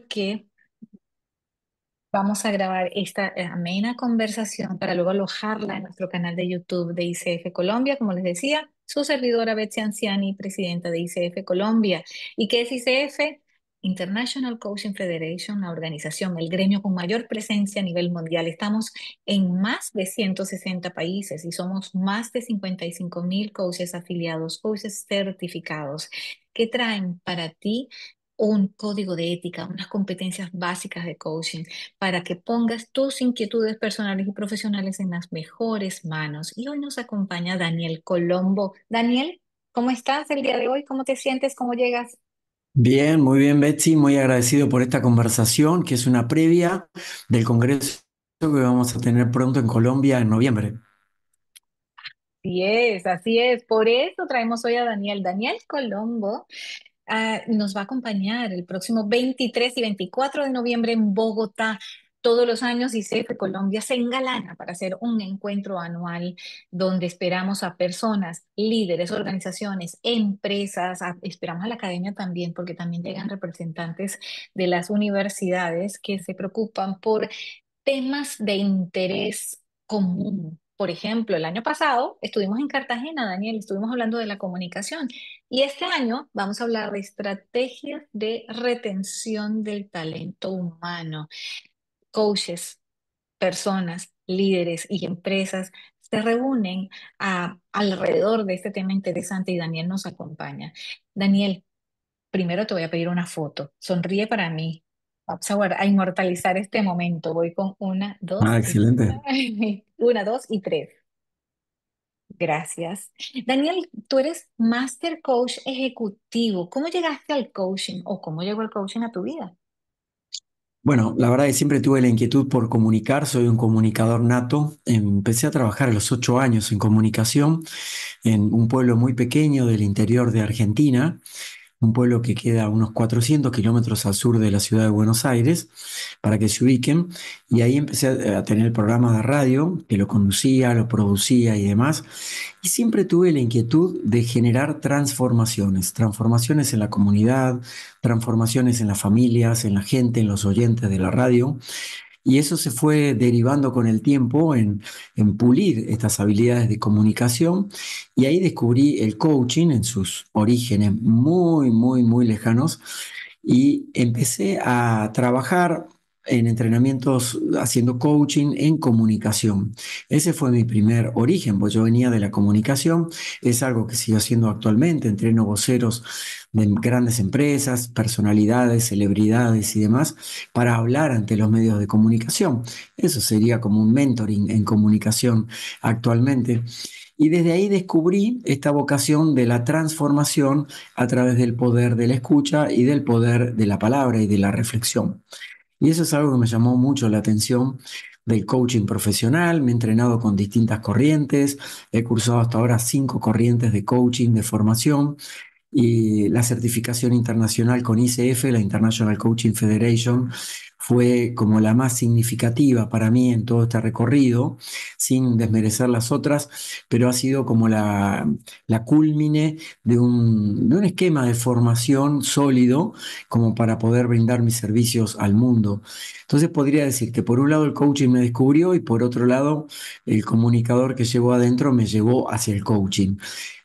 que vamos a grabar esta amena conversación para luego alojarla en nuestro canal de YouTube de ICF Colombia, como les decía, su servidora Betsy Anciani, presidenta de ICF Colombia. ¿Y qué es ICF? International Coaching Federation, la organización, el gremio con mayor presencia a nivel mundial. Estamos en más de 160 países y somos más de 55 mil coaches afiliados, coaches certificados que traen para ti un código de ética, unas competencias básicas de coaching para que pongas tus inquietudes personales y profesionales en las mejores manos. Y hoy nos acompaña Daniel Colombo. Daniel, ¿cómo estás el día de hoy? ¿Cómo te sientes? ¿Cómo llegas? Bien, muy bien, Betsy. Muy agradecido por esta conversación, que es una previa del Congreso que vamos a tener pronto en Colombia en noviembre. Así es, así es. Por eso traemos hoy a Daniel, Daniel Colombo, Ah, nos va a acompañar el próximo 23 y 24 de noviembre en Bogotá. Todos los años ICF Colombia se engalana para hacer un encuentro anual donde esperamos a personas, líderes, organizaciones, empresas, esperamos a la academia también, porque también llegan representantes de las universidades que se preocupan por temas de interés común por ejemplo, el año pasado estuvimos en Cartagena, Daniel, estuvimos hablando de la comunicación y este año vamos a hablar de estrategias de retención del talento humano. Coaches, personas, líderes y empresas se reúnen alrededor de este tema interesante y Daniel nos acompaña. Daniel, primero te voy a pedir una foto. Sonríe para mí. Vamos a, a inmortalizar este momento. Voy con una, dos. Ah, excelente. Una, dos y tres. Gracias. Daniel, tú eres Master Coach Ejecutivo. ¿Cómo llegaste al coaching o cómo llegó el coaching a tu vida? Bueno, la verdad es que siempre tuve la inquietud por comunicar, soy un comunicador nato. Empecé a trabajar a los ocho años en comunicación en un pueblo muy pequeño del interior de Argentina un pueblo que queda a unos 400 kilómetros al sur de la ciudad de Buenos Aires, para que se ubiquen. Y ahí empecé a tener el programa de radio, que lo conducía, lo producía y demás. Y siempre tuve la inquietud de generar transformaciones, transformaciones en la comunidad, transformaciones en las familias, en la gente, en los oyentes de la radio y eso se fue derivando con el tiempo en, en pulir estas habilidades de comunicación y ahí descubrí el coaching en sus orígenes muy, muy, muy lejanos y empecé a trabajar en entrenamientos haciendo coaching en comunicación. Ese fue mi primer origen, pues yo venía de la comunicación, es algo que sigo haciendo actualmente, entreno voceros de grandes empresas, personalidades, celebridades y demás, para hablar ante los medios de comunicación. Eso sería como un mentoring en comunicación actualmente. Y desde ahí descubrí esta vocación de la transformación a través del poder de la escucha y del poder de la palabra y de la reflexión. Y eso es algo que me llamó mucho la atención del coaching profesional, me he entrenado con distintas corrientes, he cursado hasta ahora cinco corrientes de coaching, de formación, y la certificación internacional con ICF, la International Coaching Federation, fue como la más significativa para mí en todo este recorrido, sin desmerecer las otras, pero ha sido como la, la culmine de un, de un esquema de formación sólido como para poder brindar mis servicios al mundo. Entonces podría decir que por un lado el coaching me descubrió y por otro lado el comunicador que llevó adentro me llevó hacia el coaching.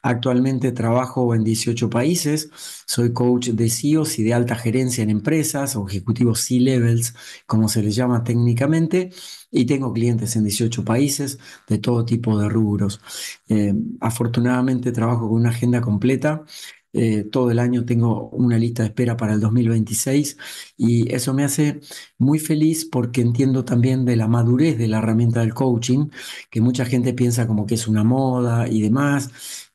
Actualmente trabajo en 18 países, soy coach de CEOs y de alta gerencia en empresas, o ejecutivos C-levels como se les llama técnicamente, y tengo clientes en 18 países de todo tipo de rubros. Eh, afortunadamente trabajo con una agenda completa. Eh, todo el año tengo una lista de espera para el 2026 y eso me hace muy feliz porque entiendo también de la madurez de la herramienta del coaching, que mucha gente piensa como que es una moda y demás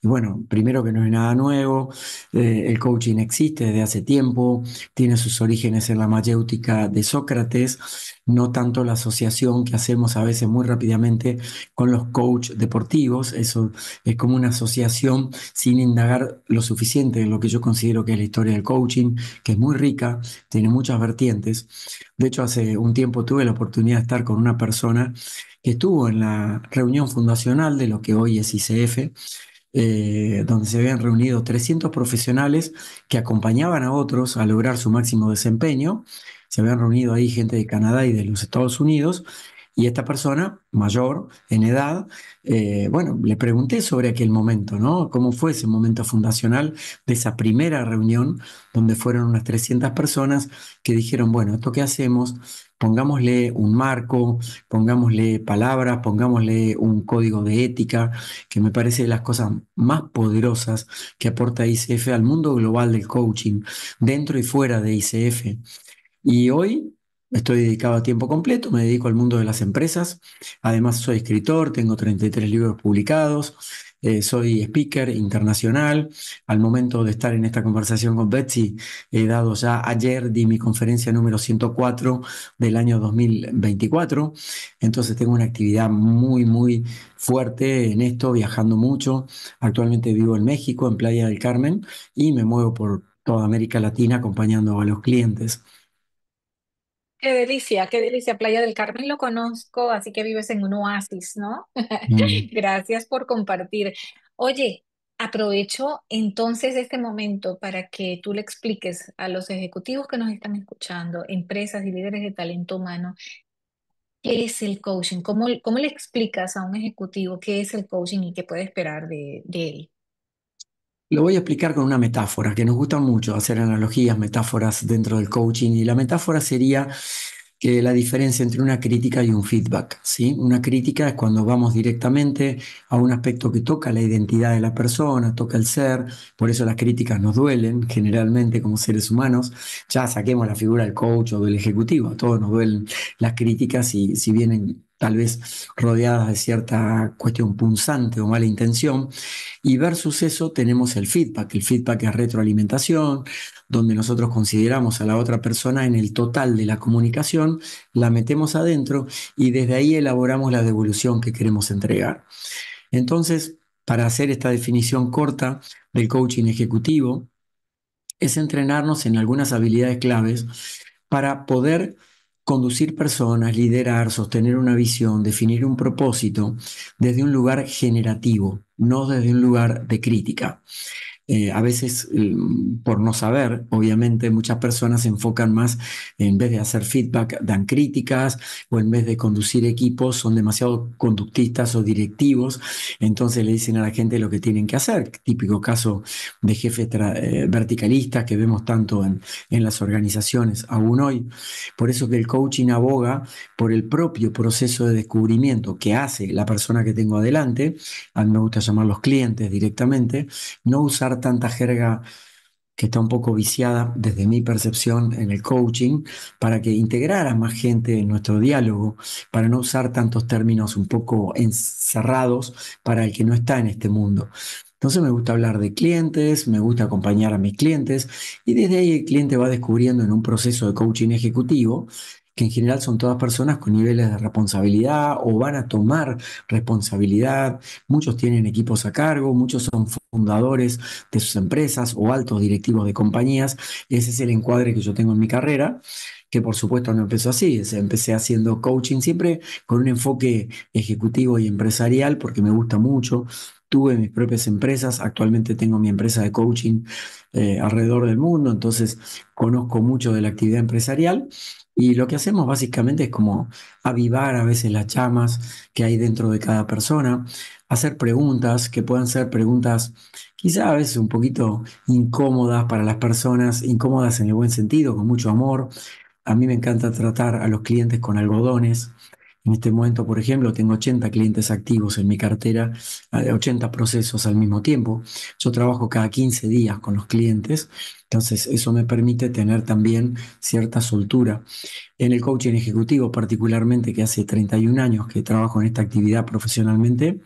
y bueno, primero que no es nada nuevo, eh, el coaching existe desde hace tiempo, tiene sus orígenes en la mayéutica de Sócrates, no tanto la asociación que hacemos a veces muy rápidamente con los coach deportivos, eso es como una asociación sin indagar lo suficiente en lo que yo considero que es la historia del coaching, que es muy rica, tiene muchas vertientes. De hecho, hace un tiempo tuve la oportunidad de estar con una persona que estuvo en la reunión fundacional de lo que hoy es ICF, eh, donde se habían reunido 300 profesionales que acompañaban a otros a lograr su máximo desempeño. Se habían reunido ahí gente de Canadá y de los Estados Unidos y esta persona, mayor en edad, eh, bueno, le pregunté sobre aquel momento, ¿no? ¿Cómo fue ese momento fundacional de esa primera reunión donde fueron unas 300 personas que dijeron, bueno, ¿esto qué hacemos? pongámosle un marco, pongámosle palabras, pongámosle un código de ética, que me parece de las cosas más poderosas que aporta ICF al mundo global del coaching, dentro y fuera de ICF. Y hoy Estoy dedicado a tiempo completo, me dedico al mundo de las empresas. Además, soy escritor, tengo 33 libros publicados, eh, soy speaker internacional. Al momento de estar en esta conversación con Betsy, he dado ya ayer, di mi conferencia número 104 del año 2024. Entonces, tengo una actividad muy, muy fuerte en esto, viajando mucho. Actualmente vivo en México, en Playa del Carmen, y me muevo por toda América Latina acompañando a los clientes. Qué delicia, qué delicia. Playa del Carmen lo conozco, así que vives en un oasis, ¿no? Mm. Gracias por compartir. Oye, aprovecho entonces este momento para que tú le expliques a los ejecutivos que nos están escuchando, empresas y líderes de talento humano, qué es el coaching, cómo, cómo le explicas a un ejecutivo qué es el coaching y qué puede esperar de él. Lo voy a explicar con una metáfora, que nos gusta mucho hacer analogías, metáforas dentro del coaching, y la metáfora sería que la diferencia entre una crítica y un feedback. ¿sí? Una crítica es cuando vamos directamente a un aspecto que toca la identidad de la persona, toca el ser, por eso las críticas nos duelen generalmente como seres humanos. Ya saquemos la figura del coach o del ejecutivo, a todos nos duelen las críticas y si vienen tal vez rodeadas de cierta cuestión punzante o mala intención. Y versus eso tenemos el feedback. El feedback es retroalimentación, donde nosotros consideramos a la otra persona en el total de la comunicación, la metemos adentro y desde ahí elaboramos la devolución que queremos entregar. Entonces, para hacer esta definición corta del coaching ejecutivo, es entrenarnos en algunas habilidades claves para poder conducir personas, liderar, sostener una visión, definir un propósito desde un lugar generativo, no desde un lugar de crítica. Eh, a veces mm, por no saber, obviamente muchas personas se enfocan más en vez de hacer feedback, dan críticas o en vez de conducir equipos son demasiado conductistas o directivos, entonces le dicen a la gente lo que tienen que hacer. Típico caso de jefes eh, verticalistas que vemos tanto en, en las organizaciones aún hoy. Por eso que el coaching aboga por el propio proceso de descubrimiento que hace la persona que tengo adelante, a mí me gusta llamar los clientes directamente, no usar tanta jerga que está un poco viciada desde mi percepción en el coaching, para que integrara más gente en nuestro diálogo, para no usar tantos términos un poco encerrados para el que no está en este mundo. Entonces me gusta hablar de clientes, me gusta acompañar a mis clientes y desde ahí el cliente va descubriendo en un proceso de coaching ejecutivo que en general son todas personas con niveles de responsabilidad o van a tomar responsabilidad. Muchos tienen equipos a cargo, muchos son fundadores de sus empresas o altos directivos de compañías. Ese es el encuadre que yo tengo en mi carrera que por supuesto no empezó así, empecé haciendo coaching siempre con un enfoque ejecutivo y empresarial porque me gusta mucho, tuve mis propias empresas, actualmente tengo mi empresa de coaching eh, alrededor del mundo, entonces conozco mucho de la actividad empresarial y lo que hacemos básicamente es como avivar a veces las llamas que hay dentro de cada persona, hacer preguntas que puedan ser preguntas quizá a veces un poquito incómodas para las personas, incómodas en el buen sentido, con mucho amor. A mí me encanta tratar a los clientes con algodones en este momento, por ejemplo, tengo 80 clientes activos en mi cartera, 80 procesos al mismo tiempo. Yo trabajo cada 15 días con los clientes, entonces eso me permite tener también cierta soltura. En el coaching ejecutivo, particularmente, que hace 31 años que trabajo en esta actividad profesionalmente,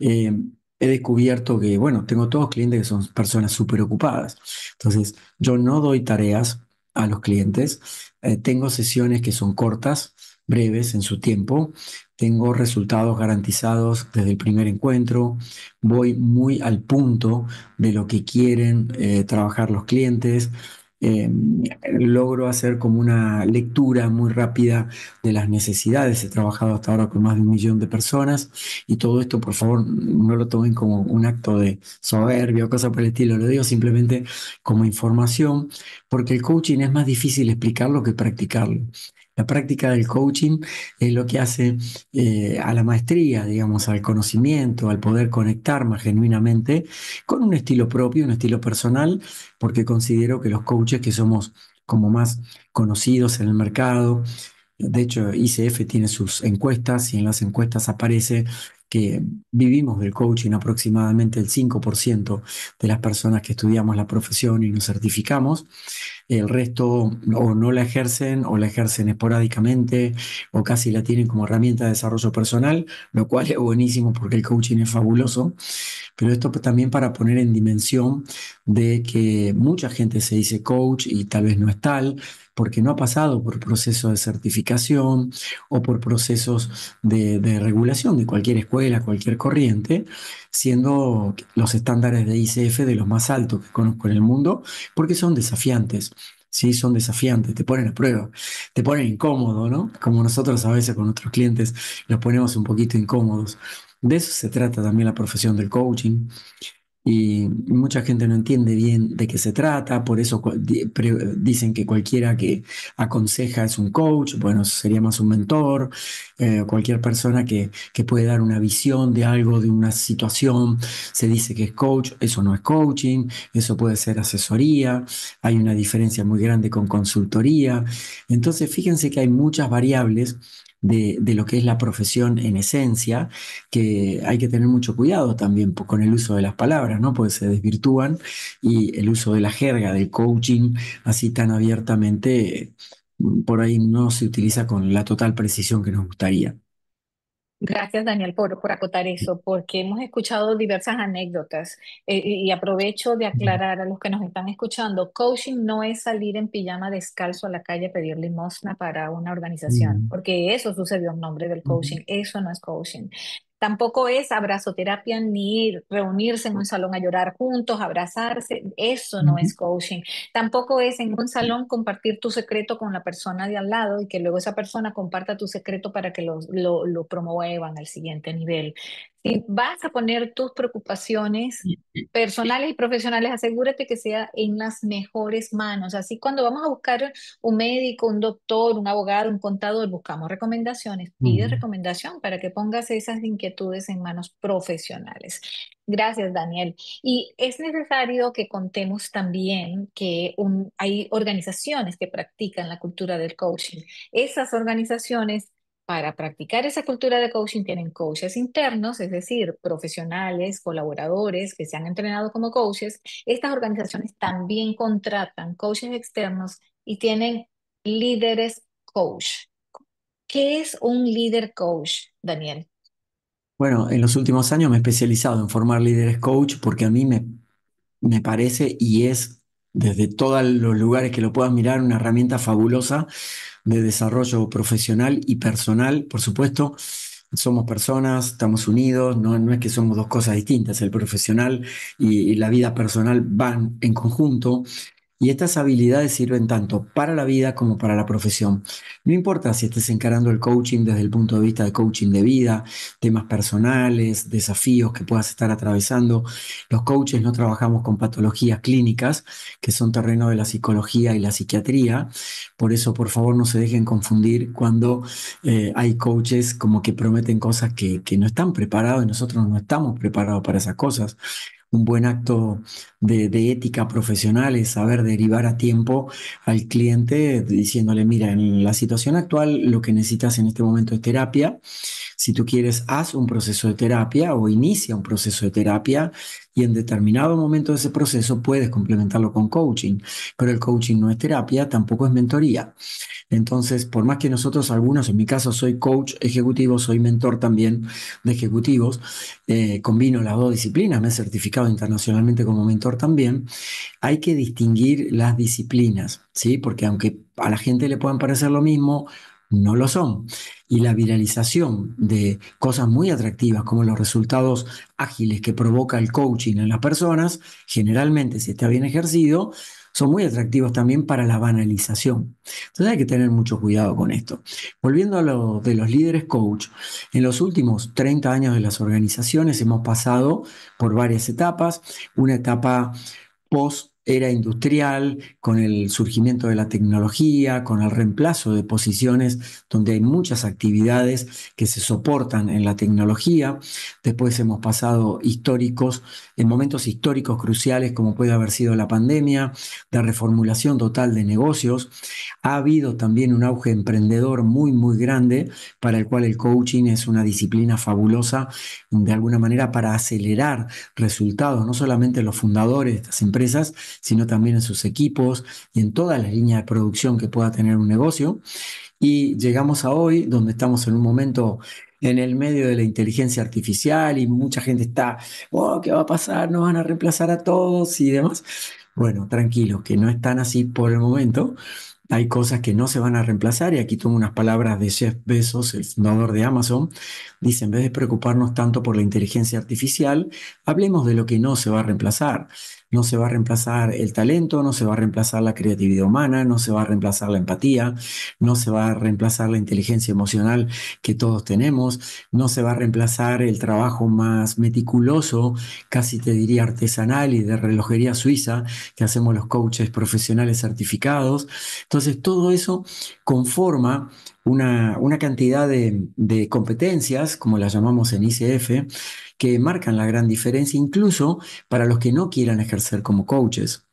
eh, he descubierto que, bueno, tengo todos clientes que son personas súper ocupadas. Entonces, yo no doy tareas a los clientes, eh, tengo sesiones que son cortas, breves en su tiempo. Tengo resultados garantizados desde el primer encuentro. Voy muy al punto de lo que quieren eh, trabajar los clientes. Em, logro hacer como una lectura muy rápida de las necesidades. He trabajado hasta ahora con más de un millón de personas y todo esto, por favor, no lo tomen como un acto de soberbia o cosa por el estilo, lo digo simplemente como información, porque el coaching es más difícil explicarlo que practicarlo. La práctica del coaching es lo que hace eh, a la maestría, digamos, al conocimiento, al poder conectar más genuinamente con un estilo propio, un estilo personal, porque considero que los coaches que somos como más conocidos en el mercado, de hecho ICF tiene sus encuestas y en las encuestas aparece que vivimos del coaching aproximadamente el 5% de las personas que estudiamos la profesión y nos certificamos el resto o no la ejercen o la ejercen esporádicamente o casi la tienen como herramienta de desarrollo personal, lo cual es buenísimo porque el coaching es fabuloso, pero esto también para poner en dimensión de que mucha gente se dice coach y tal vez no es tal, porque no ha pasado por procesos de certificación o por procesos de, de, regulación de cualquier escuela, cualquier corriente, siendo los estándares de ICF de los más altos que conozco en el mundo, porque son desafiantes. Son desafiantes, te ponen a prueba, te ponen incómodo, ¿no? Como nosotros a veces con nuestros clientes los ponemos un poquito incómodos. De eso se trata también la profesión del coaching y mucha gente no entiende bien de qué se trata, por eso dicen que cualquiera que aconseja es un coach, bueno, sería más un mentor, eh, cualquier persona que, que, puede dar una visión de algo, de una situación, se dice que es coach, eso no es coaching, eso puede ser asesoría, hay una diferencia muy grande con consultoría, entonces fíjense que hay muchas variables de, lo que es la profesión en esencia, que hay que tener mucho cuidado también con el uso de las palabras, ¿no? Porque se desvirtúan y el uso de la jerga, del coaching, así tan abiertamente, mm, por ahí no se utiliza con la total precisión que nos gustaría. Gracias, Daniel, por, por acotar eso, porque hemos escuchado diversas anécdotas eh, y aprovecho de aclarar a los que nos están escuchando, coaching no es salir en pijama descalzo a la calle a pedir limosna para una organización, porque eso sucedió en nombre del coaching, eso no es coaching. Tampoco es abrazoterapia ni reunirse en un salón a llorar juntos, abrazarse, eso no es coaching. Tampoco es en un salón compartir tu secreto con la persona de al lado y que luego esa persona comparta tu secreto para que lo promuevan al siguiente nivel. Si eh, vas a poner tus preocupaciones personales y profesionales, asegúrate que sea en las mejores manos. Así cuando vamos a buscar un médico, un doctor, un abogado, un contador, buscamos recomendaciones. Pide recomendación para que pongas esas inquietudes en manos profesionales. Gracias, Daniel. Y es necesario que contemos también que hay organizaciones que practican la cultura del coaching. Esas organizaciones para practicar esa cultura de coaching tienen coaches internos, es decir, profesionales, colaboradores que se han entrenado como coaches. Estas organizaciones también contratan coaches externos y tienen líderes coach. ¿Qué es un líder coach, Daniel? Bueno, en los últimos años me he especializado en formar líderes coach porque a mí me, me parece y es desde todos los lugares que lo puedas mirar una herramienta fabulosa de desarrollo profesional y personal, por supuesto. Somos personas, estamos unidos, no, no es que somos dos cosas distintas, el profesional y, y la vida personal van en conjunto. Y estas habilidades sirven tanto para la vida como para la profesión. No importa si estés encarando el coaching desde el punto de vista de coaching de vida, temas personales, desafíos que puedas estar atravesando. Los coaches no trabajamos con patologías clínicas, que son terreno de la psicología y la psiquiatría. Por eso, por favor, no se dejen confundir cuando eh, hay coaches como que prometen cosas que, que no están preparados y nosotros no estamos preparados para esas cosas un buen acto de, ética profesional es saber derivar a tiempo al cliente diciéndole, mira, en la situación actual lo que necesitas en este momento es terapia, si tú quieres, haz un proceso de terapia o inicia un proceso de terapia y en determinado momento de ese proceso puedes complementarlo con coaching, pero el coaching no es terapia, tampoco es mentoría. Entonces, por más que nosotros algunos, en mi caso soy coach ejecutivo, soy mentor también de ejecutivos, eh, combino las dos disciplinas, me he certificado internacionalmente como mentor también, hay que distinguir las disciplinas, ¿sí? Porque aunque a la gente le puedan parecer lo mismo, no lo son. Y la viralización de cosas muy atractivas como los resultados ágiles que provoca el coaching en las personas, generalmente si está bien ejercido, son muy atractivos también para la banalización. Entonces hay que tener mucho cuidado con esto. Volviendo a lo de los líderes coach, en los últimos 30 años de las organizaciones hemos pasado por varias etapas. Una etapa post era industrial, con el surgimiento de la tecnología, con el reemplazo de posiciones donde hay muchas actividades que se soportan en la tecnología. Después hemos pasado históricos, en momentos históricos cruciales como puede haber sido la pandemia, de reformulación total de negocios. Ha habido también un auge emprendedor muy, muy grande para el cual el coaching es una disciplina fabulosa, de alguna manera, para acelerar resultados, no solamente los fundadores de estas empresas, sino también en sus equipos y en todas las líneas de producción que pueda tener un negocio. Y llegamos a hoy, donde estamos en un momento en el medio de la inteligencia artificial y mucha gente está, oh, ¿qué va a pasar? ¿Nos van a reemplazar a todos y demás? Bueno, tranquilos, que no están así por el momento. Hay cosas que no se van a reemplazar y aquí tomo unas palabras de Jeff Bezos, el fundador de Amazon. Dice, en vez de preocuparnos tanto por la inteligencia artificial, hablemos de lo que no se va a reemplazar. No se va a reemplazar el talento, no se va a reemplazar la creatividad humana, no se va a reemplazar la empatía, no se va a reemplazar la inteligencia emocional que todos tenemos, no se va a reemplazar el trabajo más meticuloso, casi te diría artesanal y de relojería suiza que hacemos los coaches profesionales certificados. Entonces, todo eso conforma una, cantidad de, de, competencias, como las llamamos en ICF, que marcan la gran diferencia, incluso para los que no quieran ejercer como coaches.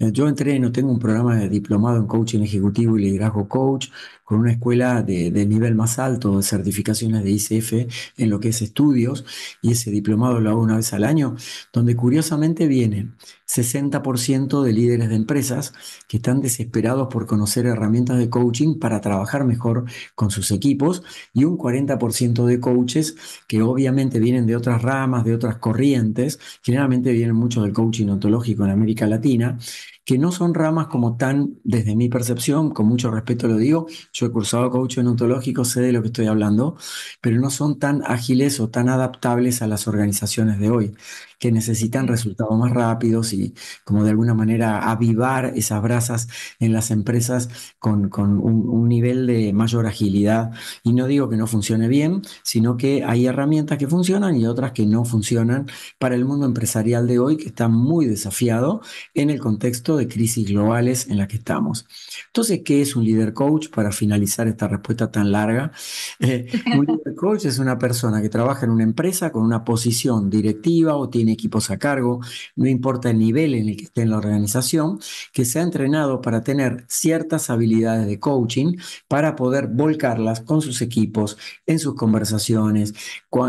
Eh, yo entreno, tengo un programa de diplomado en coaching ejecutivo y liderazgo coach, con una escuela de, nivel más alto, de certificaciones de ICF en lo que es estudios, y ese diplomado lo hago una vez al año, donde curiosamente vienen 60% de líderes de empresas que están desesperados por conocer herramientas de coaching para trabajar mejor con sus equipos y un 40% de coaches que obviamente vienen de otras ramas, de otras corrientes, generalmente vienen mucho del coaching ontológico en América Latina, que no son ramas como tan, desde mi percepción, con mucho respeto lo digo, yo he cursado coaching ontológico, sé de lo que estoy hablando, pero no son tan ágiles o tan adaptables a las organizaciones de hoy que necesitan resultados más rápidos y como de alguna manera avivar esas brasas en las empresas con, un, nivel de mayor agilidad. Y no digo que no funcione bien, sino que hay herramientas que funcionan y otras que no funcionan para el mundo empresarial de hoy que está muy desafiado en el contexto de crisis globales en las que estamos. Entonces, ¿qué es un líder coach? Para finalizar esta respuesta tan larga, eh, un líder coach es una persona que trabaja en una empresa con una posición directiva o tiene equipos a cargo, no importa el nivel en el que esté en la organización, que se ha entrenado para tener ciertas habilidades de coaching para poder volcarlas con sus equipos, en sus conversaciones,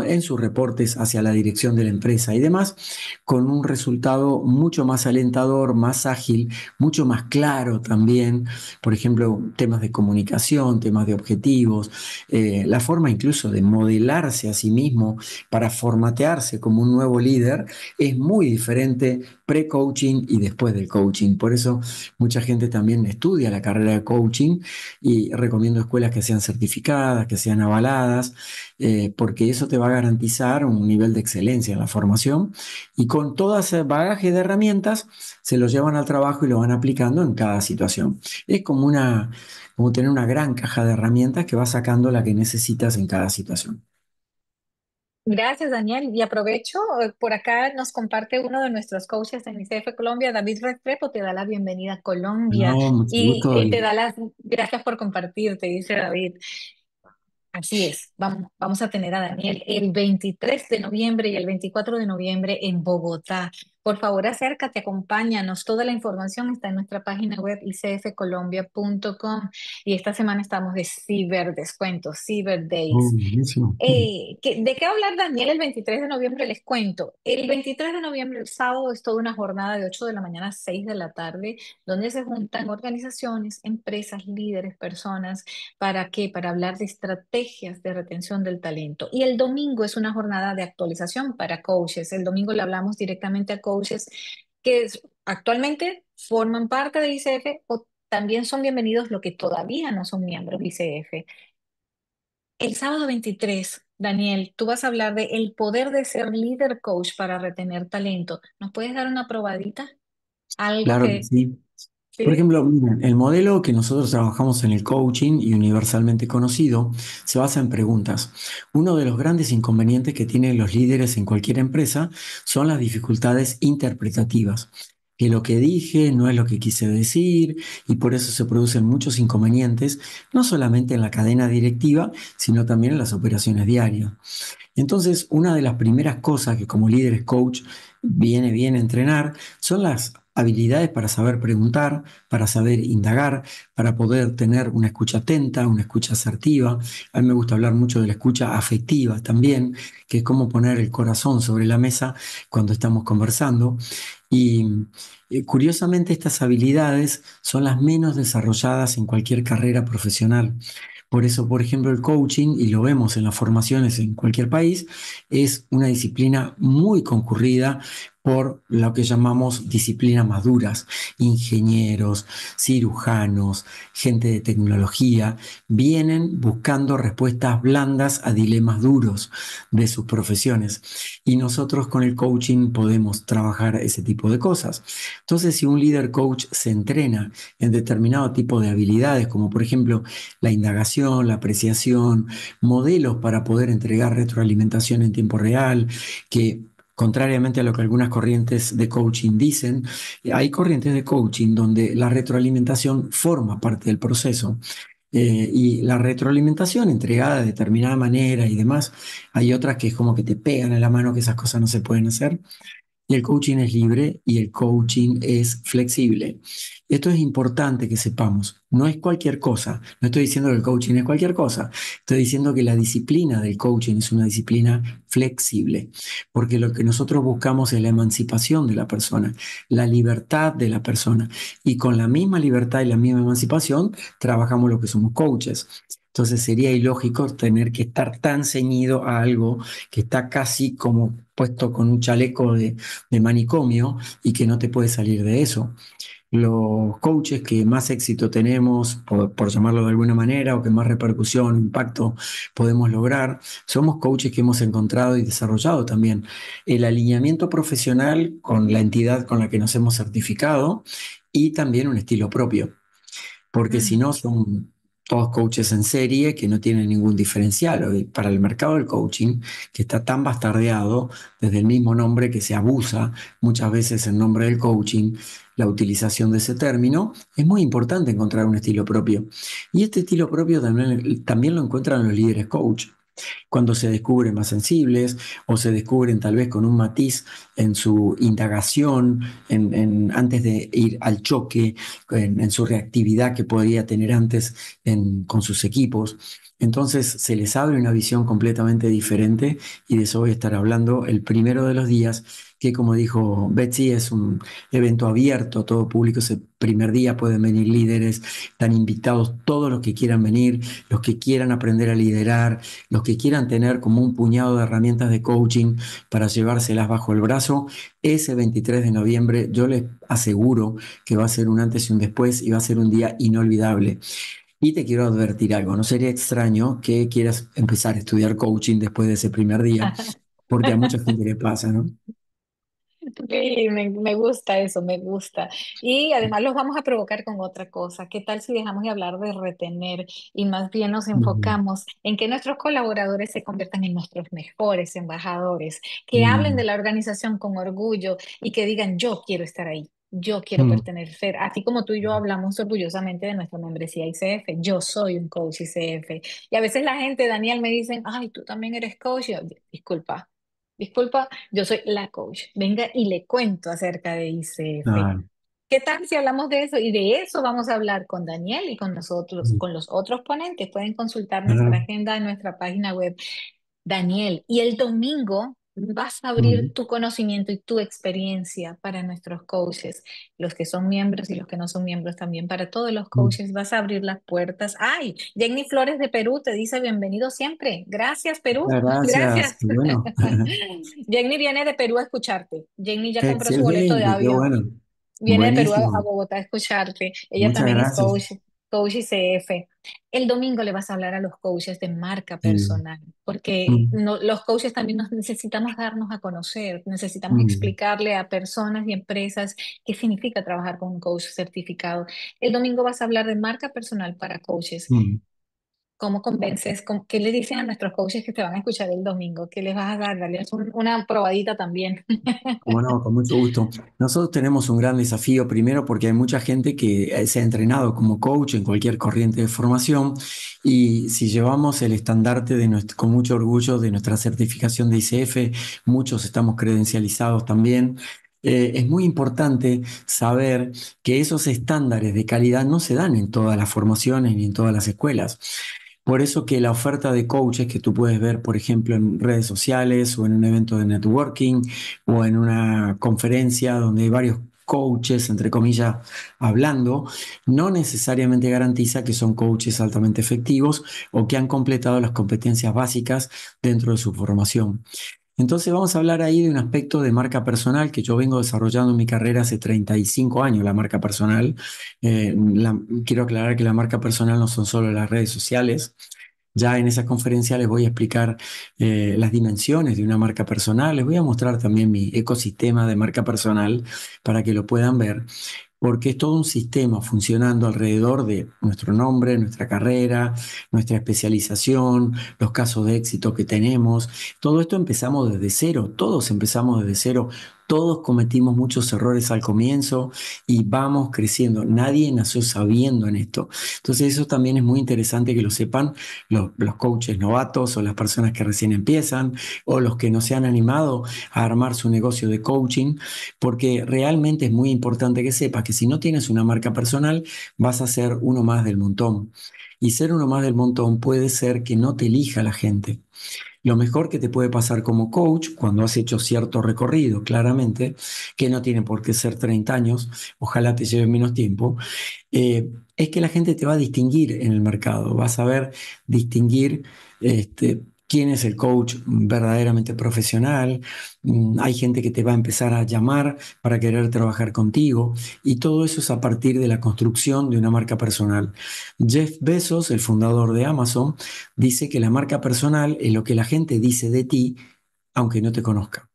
en sus reportes hacia la dirección de la empresa y demás, con un resultado mucho más alentador, más ágil, mucho más claro también, por ejemplo, temas de comunicación, temas de objetivos, eh, la forma incluso de modelarse a sí mismo para formatearse como un nuevo líder es muy diferente pre-coaching y después del coaching. Por eso mucha gente también estudia la carrera de coaching y recomiendo escuelas que sean certificadas, que sean avaladas, eh, porque eso te va a garantizar un nivel de excelencia en la formación y con todo ese bagaje de herramientas se lo llevan al trabajo y lo van aplicando en cada situación. Es como, como tener una gran caja de herramientas que va sacando la que necesitas en cada situación. Gracias, Daniel. Y aprovecho, eh, por acá nos comparte uno de nuestros coaches en ICF Colombia, David Restrepo, te da la bienvenida a Colombia eh, y, te da las gracias por compartir, te dice David. Así es, vamos, vamos a tener a Daniel el 23 de noviembre y el 24 de noviembre en Bogotá. Por favor, acércate, acompáñanos. Toda la información está en nuestra página web icfcolombia.com y esta semana estamos de ciberdescuentos, ciber Days. Oh, eh, ¿De qué hablar, Daniel? El 23 de noviembre les cuento. El 23 de noviembre, el sábado, es toda una jornada de 8 de la mañana a 6 de la tarde, donde se juntan organizaciones, empresas, líderes, personas, ¿para qué? Para hablar de estrategias de retención del talento. Y el domingo es una jornada de actualización para coaches. El domingo le hablamos directamente a coaches coaches que actualmente forman parte del ICF o también son bienvenidos los que todavía no son miembros del ICF. El sábado 23, Daniel, tú vas a hablar de el poder de ser líder coach para retener talento. ¿Nos puedes dar una probadita? claro sí. Por ejemplo, el modelo que nosotros trabajamos en el coaching y universalmente conocido se basa en preguntas. Uno de los grandes inconvenientes que tienen los líderes en cualquier empresa son las dificultades interpretativas que lo que dije no es lo que quise decir y por eso se producen muchos inconvenientes, no solamente en la cadena directiva, sino también en las operaciones diarias. Entonces, una de las primeras cosas que como líderes coach viene bien entrenar son las habilidades para saber preguntar, para saber indagar, para poder tener una escucha atenta, una escucha asertiva. A mí me gusta hablar mucho de la escucha afectiva también, que es cómo poner el corazón sobre la mesa cuando estamos conversando. Y eh, curiosamente estas habilidades son las menos desarrolladas en cualquier carrera profesional. Por eso, por ejemplo, el coaching, y lo vemos en las formaciones en cualquier país, es una disciplina muy concurrida, por lo que llamamos disciplinas maduras, ingenieros, cirujanos, gente de tecnología, vienen buscando respuestas blandas a dilemas duros de sus profesiones. Y nosotros con el coaching podemos trabajar ese tipo de cosas. Entonces, si un líder coach se entrena en determinado tipo de habilidades, como por ejemplo la indagación, la apreciación, modelos para poder entregar retroalimentación en tiempo real, que Contrariamente a lo que algunas corrientes de coaching dicen, hay corrientes de coaching donde la retroalimentación forma parte del proceso. Eh, y la retroalimentación entregada de determinada manera y demás, hay otras que es como que te pegan en la mano que esas cosas no se pueden hacer. El coaching es libre y el coaching es flexible. Esto es importante que sepamos. No es cualquier cosa. No estoy diciendo que el coaching es cualquier cosa. Estoy diciendo que la disciplina del coaching es una disciplina flexible, porque lo que nosotros buscamos es la emancipación de la persona, la libertad de la persona. Y con la misma libertad y la misma emancipación trabajamos lo que somos coaches. Entonces sería ilógico tener que estar tan ceñido a algo que está casi como puesto con un chaleco de, manicomio y que no te puede salir de eso los coaches que más éxito tenemos, por, llamarlo de alguna manera, o que más repercusión, impacto podemos lograr, somos coaches que hemos encontrado y desarrollado también el alineamiento profesional con la entidad con la que nos hemos certificado y también un estilo propio. Porque mm. si no, son todos coaches en serie que no tienen ningún diferencial hoy para el mercado del coaching, que está tan bastardeado desde el mismo nombre que se abusa muchas veces en nombre del coaching, la utilización de ese término, es muy importante encontrar un estilo propio. Y este estilo propio también, también lo encuentran los líderes coach. Cuando se descubren más sensibles o se descubren tal vez con un matiz en su indagación, antes de ir al choque, en, en, su reactividad que podría tener antes con sus equipos. Entonces se les abre una visión completamente diferente y de eso voy a estar hablando el primero de los días, que como dijo Betsy, es un evento abierto a todo público. Ese primer día pueden venir líderes, están invitados todos los que quieran venir, los que quieran aprender a liderar, los que quieran tener como un puñado de herramientas de coaching para llevárselas bajo el brazo. Ese 23 de noviembre yo les aseguro que va a ser un antes y un después y va a ser un día inolvidable. Y te quiero advertir algo, no sería extraño que quieras empezar a estudiar coaching después de ese primer día, porque a mucha gente le pasa, ¿no? me, gusta eso, me gusta. Y además los vamos a provocar con otra cosa. ¿Qué tal si dejamos de hablar de retener y más bien nos enfocamos en que nuestros colaboradores se conviertan en nuestros mejores embajadores, que hablen mm. de la organización con orgullo y que digan yo quiero estar ahí? yo quiero mm. pertenecer, así como tú y yo hablamos orgullosamente de nuestra membresía ICF, yo soy un coach ICF. Y a veces la gente, Daniel, me dicen, ay, tú también eres coach. disculpa, disculpa, yo soy la coach. Venga y le cuento acerca de ICF. ¿Qué tal si hablamos de eso? Y de eso vamos a hablar con Daniel y con nosotros, con los otros ponentes. Pueden consultar nuestra agenda en nuestra página web. Daniel, y el domingo vas a abrir tu conocimiento y tu experiencia para nuestros coaches, los que son miembros y los que no son miembros también, para todos los mm. coaches vas a abrir las puertas. Ay, Jenny Flores de Perú te dice bienvenido siempre. Gracias, Perú. Gracias. Jenny viene de Perú a escucharte. Jenny ya eh, compró su boleto de avión. Viene de Perú a, Bogotá a escucharte. Ella también es coach. Coach ICF. El domingo le vas a hablar a los coaches de marca personal, porque mm. No, los coaches también nos necesitamos darnos a conocer, necesitamos mm. explicarle a personas y empresas qué significa trabajar con un coach certificado. El domingo vas a hablar de marca personal para coaches. Mm. ¿Cómo convences? ¿Qué le dicen a nuestros coaches que te van a escuchar el domingo? ¿Qué les vas a dar? una probadita también. Bueno, con mucho gusto. Nosotros tenemos un gran desafío, primero porque hay mucha gente que eh, se ha entrenado como coach en cualquier corriente de formación y si llevamos el estandarte con mucho orgullo de nuestra certificación de ICF, muchos estamos credencializados también, eh, es muy importante saber que esos estándares de calidad no se dan en todas las formaciones ni en todas las escuelas. Por eso que la oferta de coaches que tú puedes ver, por ejemplo, en redes sociales o en un evento de networking o en una conferencia donde hay varios coaches, entre comillas, hablando, no necesariamente garantiza que son coaches altamente efectivos o que han completado las competencias básicas dentro de su formación. Entonces vamos a hablar ahí de un aspecto de marca personal que yo vengo desarrollando en mi carrera hace 35 años, la marca personal. Eh, quiero aclarar que la marca personal no son solo las redes sociales. Ya en esa conferencia les voy a explicar eh, las dimensiones de una marca personal, les voy a mostrar también mi ecosistema de marca personal para que lo puedan ver porque es todo un sistema funcionando alrededor de nuestro nombre, nuestra carrera, nuestra especialización, los casos de éxito que tenemos. Todo esto empezamos desde cero, todos empezamos desde cero todos cometimos muchos errores al comienzo y vamos creciendo. Nadie nació sabiendo en esto. Entonces eso también es muy interesante que lo sepan los, coaches novatos o las personas que recién empiezan o los que no se han animado a armar su negocio de coaching, porque realmente es muy importante que sepas que si no tienes una marca personal, vas a ser uno más del montón. Y ser uno más del montón puede ser que no te elija la gente. Lo mejor que te puede pasar como coach cuando has hecho cierto recorrido, claramente, que no tiene por qué ser 30 años, ojalá te lleve menos tiempo, eh, es que la gente te va a distinguir en el mercado, vas a saber distinguir este, quién es el coach verdaderamente profesional, mm, hay gente que te va a empezar a llamar para querer trabajar contigo y todo eso es a partir de la construcción de una marca personal. Jeff Bezos, el fundador de Amazon, dice que la marca personal es lo que la gente dice de ti aunque no te conozca.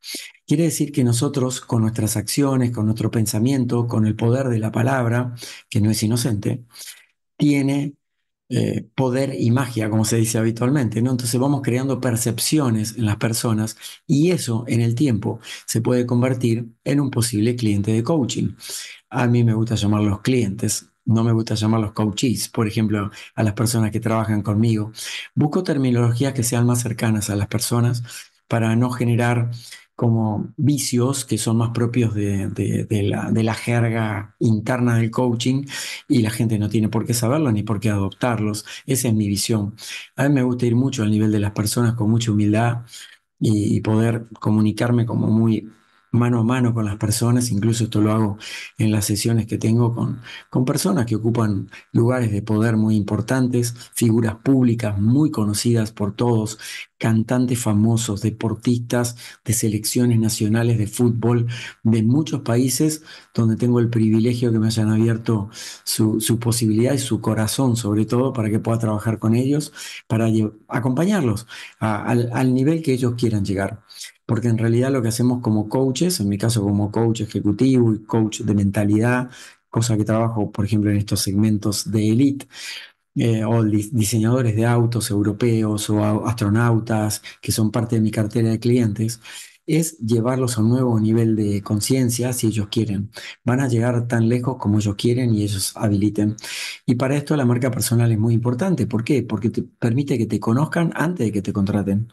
Quiere decir que nosotros, con nuestras acciones, con nuestro pensamiento, con el poder de la palabra, que no es inocente, tiene eh, poder y magia, como se dice habitualmente, ¿no? Entonces vamos creando percepciones en las personas y eso en el tiempo se puede convertir en un posible cliente de coaching. A mí me gusta llamarlos clientes, no me gusta llamarlos coaches, por ejemplo, a las personas que trabajan conmigo. Busco terminologías que sean más cercanas a las personas para no generar como vicios que son más propios de, la, de, la, jerga interna del coaching y la gente no tiene por qué saberlo ni por qué adoptarlos. Esa es mi visión. A mí me gusta ir mucho al nivel de las personas con mucha humildad y, poder comunicarme como muy mano a mano con las personas, incluso esto lo hago en las sesiones que tengo con personas que ocupan lugares de poder muy importantes, figuras públicas muy conocidas por todos cantantes famosos, deportistas de selecciones nacionales de fútbol de muchos países donde tengo el privilegio que me hayan abierto su, posibilidades, posibilidad y su corazón, sobre todo, para que pueda trabajar con ellos, para acompañarlos al, al nivel que ellos quieran llegar porque en realidad lo que hacemos como coaches, en mi caso como coach ejecutivo y coach de mentalidad, cosa que trabajo, por ejemplo, en estos segmentos de elite, eh, o diseñadores de autos europeos o astronautas que son parte de mi cartera de clientes, es llevarlos a un nuevo nivel de conciencia si ellos quieren. Van a llegar tan lejos como ellos quieren y ellos habiliten. Y para esto la marca personal es muy importante. ¿Por qué? Porque te permite que te conozcan antes de que te contraten.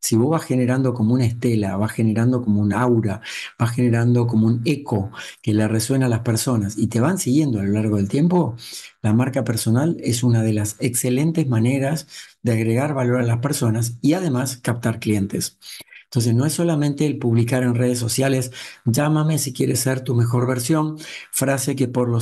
Si vos vas generando como una estela, vas generando como un aura, vas generando como un eco que le resuena a las personas y te van siguiendo a lo largo del tiempo, la marca personal es una de las excelentes maneras de agregar valor a las personas y además captar clientes. Entonces, no es solamente el publicar en redes sociales, llámame si quieres ser tu mejor versión, frase que por lo,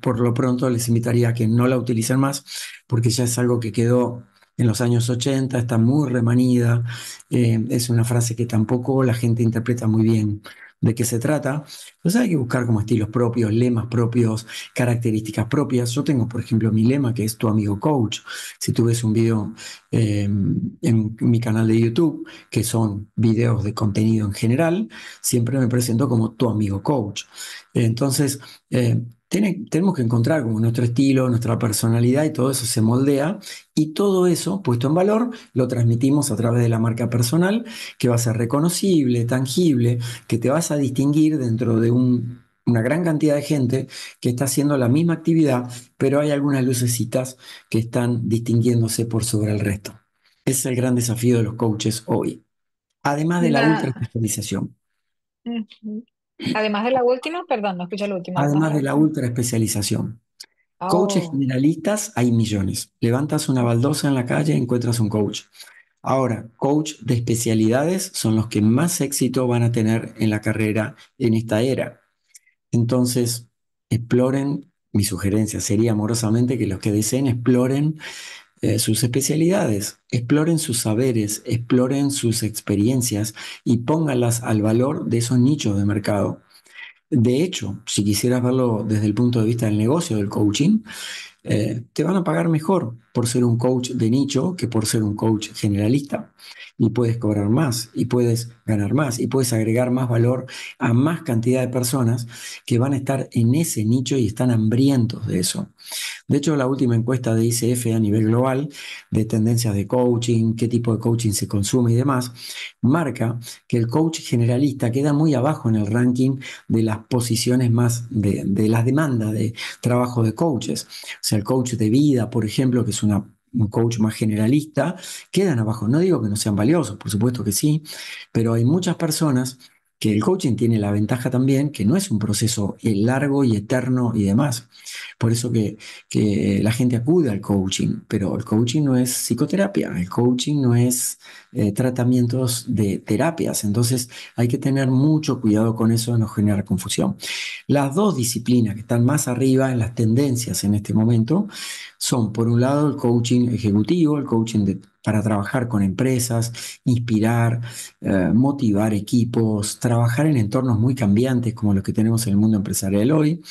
por lo pronto les invitaría a que no la utilicen más, porque ya es algo que quedó en los años 80, está muy remanida, eh, es una frase que tampoco la gente interpreta muy bien de qué se trata. Entonces pues hay que buscar como estilos propios, lemas propios, características propias. Yo tengo, por ejemplo, mi lema que es tu amigo coach. Si tú ves un video em, en mi canal de YouTube, que son videos de contenido en general, siempre me presento como tu amigo coach. Entonces, eh, tenemos que encontrar como nuestro estilo, nuestra personalidad y todo eso se moldea y todo eso puesto en valor lo transmitimos a través de la marca personal que va a ser reconocible, tangible, que te vas a distinguir dentro de una gran cantidad de gente que está haciendo la misma actividad, pero hay algunas lucecitas que están distinguiéndose por sobre el resto. es el gran desafío de los coaches hoy, además de la, ultra Además de la última, perdón, no escuché la última. Además de la ultra especialización. Coaches oh. generalistas hay millones. Levantas una baldosa en la calle, encuentras un coach. Ahora, coach de especialidades son los que más éxito van a tener en la carrera en esta era. Entonces, exploren, mi sugerencia sería amorosamente que los que deseen exploren eh, sus especialidades, exploren sus saberes, exploren sus experiencias y póngalas al valor de esos nichos de mercado. De hecho, si quisieras verlo desde el punto de vista del negocio, del coaching, eh, te van a pagar mejor por ser un coach de nicho que por ser un coach generalista. Y puedes cobrar más, y puedes ganar más, y puedes agregar más valor a más cantidad de personas que van a estar en ese nicho y están hambrientos de eso. De hecho, la última encuesta de ICF a nivel global de tendencias de coaching, qué tipo de coaching se consume y demás, marca que el coach generalista queda muy abajo en el ranking de las posiciones más de, las demandas de trabajo de coaches. O sea, el coach de vida, por ejemplo, que es un coach más generalista, quedan abajo. No digo que no sean valiosos, por supuesto que sí, pero hay muchas personas que el coaching tiene la ventaja también que no es un proceso eh, largo y eterno y demás. Por eso que, la gente acude al coaching, pero el coaching no es psicoterapia, el coaching no es eh, tratamientos de terapias, entonces hay que tener mucho cuidado con eso de no generar confusión. Las dos disciplinas que están más arriba en las tendencias en este momento son, por un lado, el coaching ejecutivo, el coaching de para trabajar con empresas, inspirar, eh, motivar equipos, trabajar en entornos muy cambiantes como los que tenemos en el mundo empresarial hoy.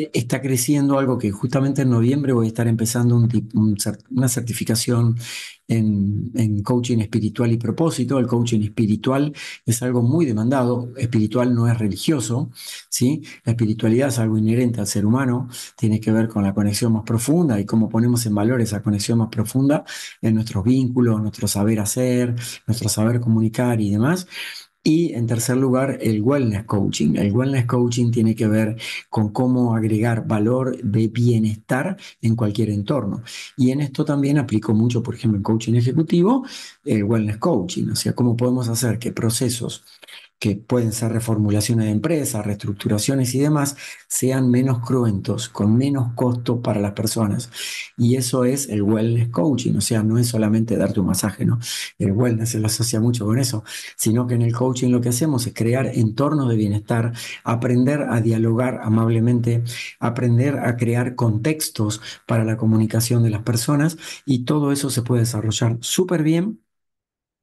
E, está creciendo algo que justamente en noviembre voy a estar empezando una certificación en, coaching espiritual y propósito. El coaching espiritual es algo muy demandado, espiritual no es religioso, ¿sí? La espiritualidad es algo inherente al ser humano, tiene que ver con la conexión más profunda y cómo ponemos en valor esa conexión más profunda en nuestros vínculos, nuestro saber hacer, nuestro saber comunicar y demás. Y en tercer lugar, el wellness coaching. El wellness coaching tiene que ver con cómo agregar valor de bienestar en cualquier entorno. Y en esto también aplico mucho, por ejemplo, en coaching ejecutivo, el wellness coaching, o sea, cómo podemos hacer que procesos que pueden ser reformulaciones de empresas, reestructuraciones y demás, sean menos cruentos, con menos costo para las personas. Y eso es el wellness coaching, o sea, no es solamente darte un masaje, ¿no? El wellness se lo asocia mucho con eso, sino que en el coaching lo que hacemos es crear entornos de bienestar, aprender a dialogar amablemente, aprender a crear contextos para la comunicación de las personas y todo eso se puede desarrollar súper bien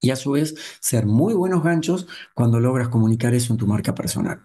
y a su vez ser muy buenos ganchos cuando logras comunicar eso en tu marca personal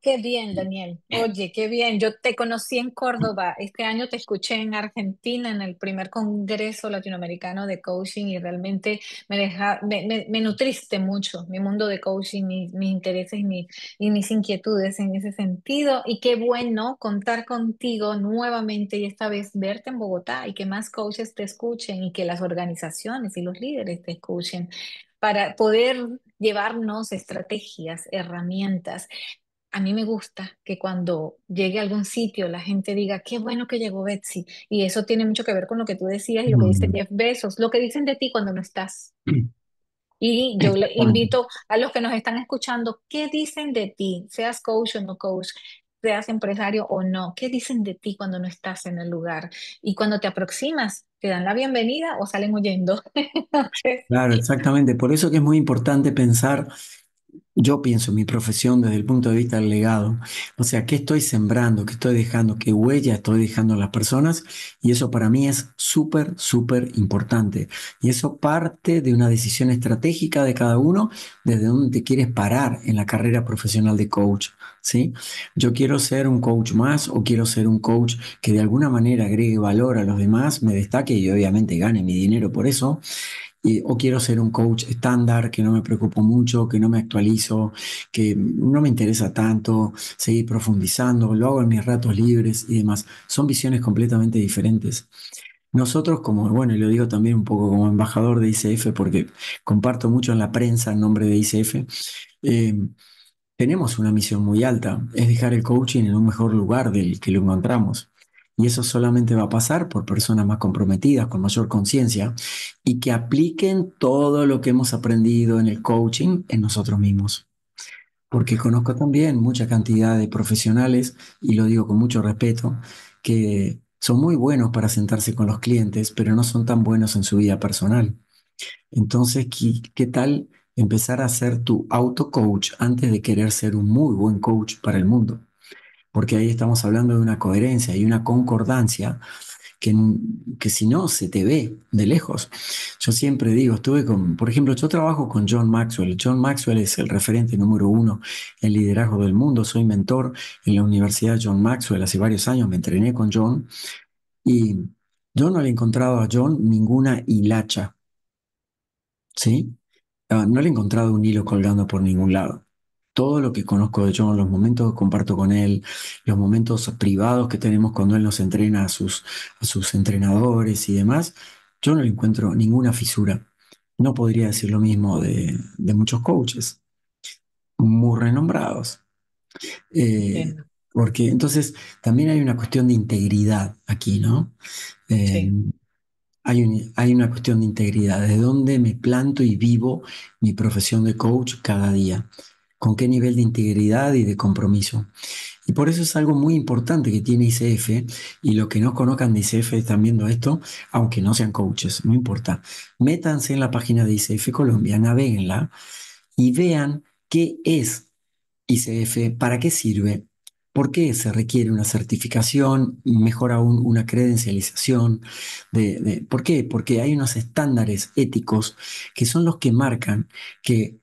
qué bien, Daniel. Eh. Oye, qué bien. Yo te conocí en Córdoba. Este año te escuché en Argentina en el primer Congreso Latinoamericano de Coaching y realmente me, me, nutriste mucho mi mundo de coaching, mis intereses y mis inquietudes en ese sentido. Y qué bueno contar contigo nuevamente y esta vez verte en Bogotá y que más coaches te escuchen y que las organizaciones y los líderes te escuchen para poder llevarnos estrategias, herramientas a mí me gusta que cuando llegue a algún sitio la gente diga, qué bueno que llegó Betsy. Y eso tiene mucho que ver con lo que tú decías y lo que dice Jeff besos, lo que dicen de ti cuando no estás. Y yo le invito a los que nos están escuchando, ¿qué dicen de ti? Seas coach o no coach, seas empresario o no, ¿qué dicen de ti cuando no estás en el lugar? Y cuando te aproximas, ¿te dan la bienvenida o salen huyendo? claro, exactamente. Por eso que es muy importante pensar yo pienso en mi profesión desde el punto de vista del legado. O sea, ¿qué estoy sembrando? ¿Qué estoy dejando? ¿Qué huella estoy dejando a las personas? Y eso para mí es súper, súper importante. Y eso parte de una decisión estratégica de cada uno, desde dónde te quieres parar en la carrera profesional de coach. ¿sí? Yo quiero ser un coach más o quiero ser un coach que de alguna manera agregue valor a los demás, me destaque y obviamente gane mi dinero por eso o quiero ser un coach estándar que no me preocupo mucho, que no me actualizo, que no me interesa tanto seguir profundizando, lo hago en mis ratos libres y demás. Son visiones completamente diferentes. Nosotros, como, bueno, y lo digo también un poco como embajador de ICF, porque comparto mucho en la prensa en nombre de ICF, eh, tenemos una misión muy alta, es dejar el coaching en un mejor lugar del que lo encontramos y eso solamente va a pasar por personas más comprometidas, con mayor conciencia, y que apliquen todo lo que hemos aprendido en el coaching en nosotros mismos. Porque conozco también mucha cantidad de profesionales, y lo digo con mucho respeto, que son muy buenos para sentarse con los clientes, pero no son tan buenos en su vida personal. Entonces, ¿qué, tal empezar a ser tu auto coach antes de querer ser un muy buen coach para el mundo? porque ahí estamos hablando de una coherencia y una concordancia que, que si no se te ve de lejos. Yo siempre digo, estuve con, por ejemplo, yo trabajo con John Maxwell. John Maxwell es el referente número uno en liderazgo del mundo. Soy mentor en la Universidad John Maxwell. Hace varios años me entrené con John y yo no le he encontrado a John ninguna hilacha. ¿Sí? Ah, no le he encontrado un hilo colgando por ningún lado todo lo que conozco de John, los momentos que comparto con él, los momentos privados que tenemos cuando él nos entrena a sus, a sus entrenadores y demás, yo no le encuentro ninguna fisura. No podría decir lo mismo de, muchos coaches muy renombrados. Eh, porque entonces también hay una cuestión de integridad aquí, ¿no? Eh, hay, hay una cuestión de integridad, de dónde me planto y vivo mi profesión de coach cada día con qué nivel de integridad y de compromiso. Y por eso es algo muy importante que tiene ICF y los que no conozcan de ICF están viendo esto, aunque no sean coaches, no importa. Métanse en la página de ICF Colombia, naveguenla y vean qué es ICF, para qué sirve, por qué se requiere una certificación, mejor aún una credencialización. de, ¿Por qué? Porque hay unos estándares éticos que son los que marcan que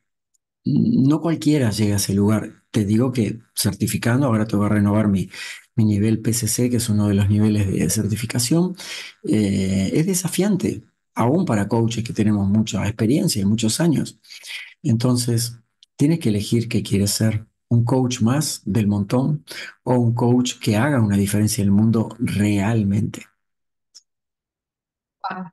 no cualquiera llega a ese lugar. Te digo que certificando, ahora te voy a renovar mi, mi nivel PCC, que es uno de los niveles de certificación, eh, es desafiante, aún para coaches que tenemos mucha experiencia y muchos años. Entonces, tienes que elegir que quieres ser, un coach más del montón o un coach que haga una diferencia en el mundo realmente.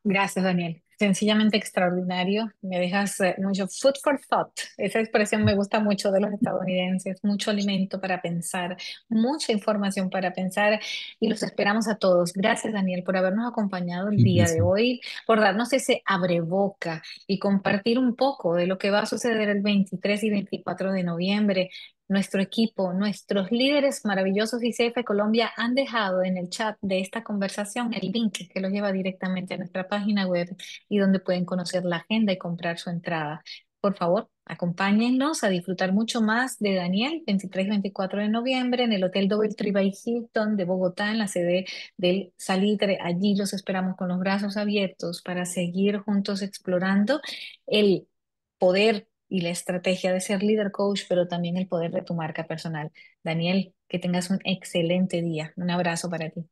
gracias, Daniel sencillamente extraordinario. Me dejas eh, mucho food for thought. Esa expresión me gusta mucho de los estadounidenses. Mucho alimento para pensar, mucha información para pensar y los esperamos a todos. Gracias, Daniel, por habernos acompañado el día de hoy, por darnos ese abreboca y compartir un poco de lo que va a suceder el 23 y 24 de noviembre nuestro equipo, nuestros líderes maravillosos y CF Colombia han dejado en el chat de esta conversación el link que los lleva directamente a nuestra página web y donde pueden conocer la agenda y comprar su entrada. Por favor, acompáñennos a disfrutar mucho más de Daniel 23 y 24 de noviembre en el Hotel Doble by Hilton de Bogotá, en la sede del Salitre. Allí los esperamos con los brazos abiertos para seguir juntos explorando el poder y la estrategia de ser líder coach, pero también el poder de tu marca personal. Daniel, que tengas un excelente día. Un abrazo para ti.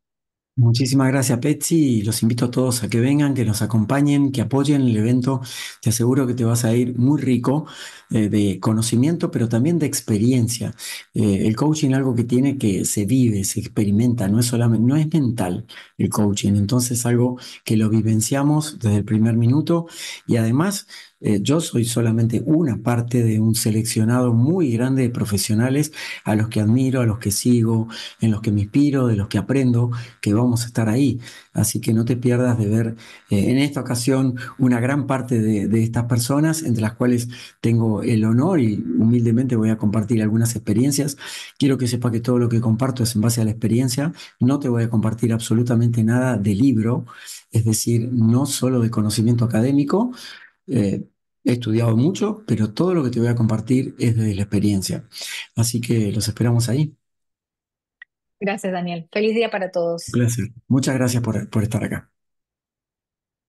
Muchísimas gracias, y Los invito a todos a que vengan, que nos acompañen, que apoyen el evento. Te aseguro que te vas a ir muy rico eh, de conocimiento, pero también de experiencia. Eh, el coaching es algo que tiene que se vive, se experimenta, no es solamente, no es mental el coaching. Entonces, es algo que lo vivenciamos desde el primer minuto y además eh, yo soy solamente una parte de un seleccionado muy grande de profesionales a los que admiro, a los que sigo, en los que me inspiro, de los que aprendo, que vamos vamos a estar ahí. Así que no te pierdas de ver eh, en esta ocasión una gran parte de, estas personas, entre las cuales tengo el honor y humildemente voy a compartir algunas experiencias. Quiero que sepa que todo lo que comparto es en base a la experiencia. No te voy a compartir absolutamente nada de libro, es decir, no solo de conocimiento académico. Eh, he estudiado mucho, pero todo lo que te voy a compartir es de la experiencia. Así que los esperamos ahí. Gracias, Daniel. Feliz día para todos. Gracias. Muchas gracias por estar acá.